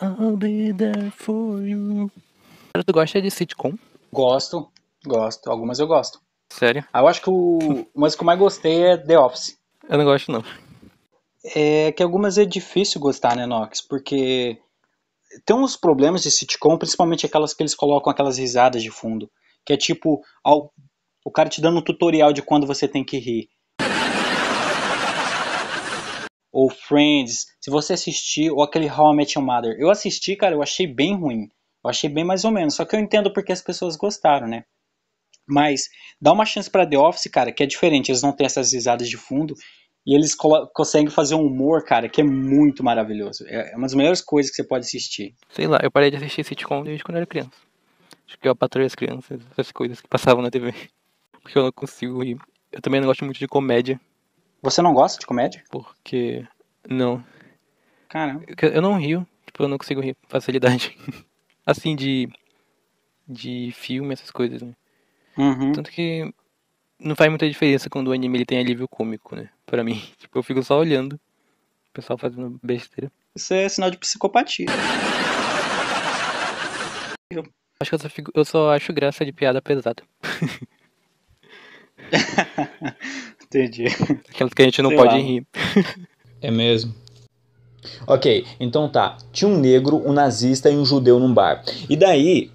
I'll be there for you. tu gosta de sitcom? Gosto, gosto. Algumas eu gosto. Sério? Ah, eu acho que o... umas que eu mais gostei é The Office. Eu não gosto, não. É que algumas é difícil gostar, né, Nox? Porque tem uns problemas de sitcom, principalmente aquelas que eles colocam aquelas risadas de fundo. Que é tipo, ao... o cara te dando um tutorial de quando você tem que rir ou Friends, se você assistir, ou aquele How I Met Your Mother. Eu assisti, cara, eu achei bem ruim. Eu achei bem mais ou menos, só que eu entendo porque as pessoas gostaram, né? Mas dá uma chance para The Office, cara, que é diferente, eles não têm essas risadas de fundo e eles conseguem fazer um humor, cara, que é muito maravilhoso. É, é uma das melhores coisas que você pode assistir. Sei lá, eu parei de assistir sitcom desde quando eu era criança. Acho que eu patrulho as crianças, essas coisas que passavam na TV. Porque eu não consigo rir. Eu também não gosto muito de comédia. Você não gosta de comédia? Porque. Não. Cara. Eu não rio. Tipo, eu não consigo rir com facilidade. assim, de. De filme, essas coisas, né? Uhum. Tanto que. Não faz muita diferença quando o anime ele tem alívio cômico, né? Pra mim. Tipo, eu fico só olhando. O pessoal fazendo besteira. Isso é sinal de psicopatia. eu... Acho que eu só, fico... eu só acho graça de piada pesada. Entendi. Aquilo que a gente não Sei pode lá. rir. É mesmo. Ok, então tá. Tinha um negro, um nazista e um judeu num bar. E daí,